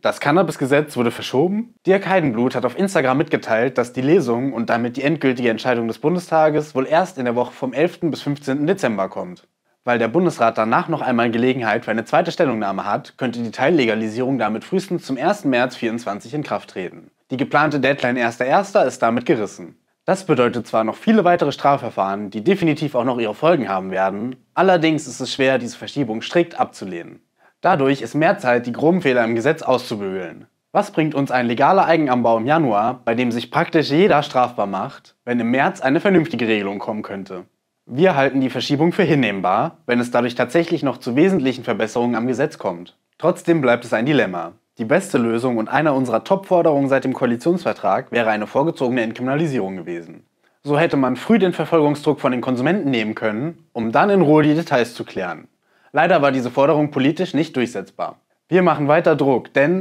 Das Cannabis-Gesetz wurde verschoben. Dirk Heidenblut hat auf Instagram mitgeteilt, dass die Lesung und damit die endgültige Entscheidung des Bundestages wohl erst in der Woche vom 11. bis 15. Dezember kommt. Weil der Bundesrat danach noch einmal Gelegenheit für eine zweite Stellungnahme hat, könnte die Teillegalisierung damit frühestens zum 1. März 2024 in Kraft treten. Die geplante Deadline 1.1. ist damit gerissen. Das bedeutet zwar noch viele weitere Strafverfahren, die definitiv auch noch ihre Folgen haben werden, allerdings ist es schwer, diese Verschiebung strikt abzulehnen. Dadurch ist mehr Zeit, die groben Fehler im Gesetz auszubügeln. Was bringt uns ein legaler Eigenanbau im Januar, bei dem sich praktisch jeder strafbar macht, wenn im März eine vernünftige Regelung kommen könnte? Wir halten die Verschiebung für hinnehmbar, wenn es dadurch tatsächlich noch zu wesentlichen Verbesserungen am Gesetz kommt. Trotzdem bleibt es ein Dilemma. Die beste Lösung und einer unserer Top-Forderungen seit dem Koalitionsvertrag wäre eine vorgezogene Entkriminalisierung gewesen. So hätte man früh den Verfolgungsdruck von den Konsumenten nehmen können, um dann in Ruhe die Details zu klären. Leider war diese Forderung politisch nicht durchsetzbar. Wir machen weiter Druck, denn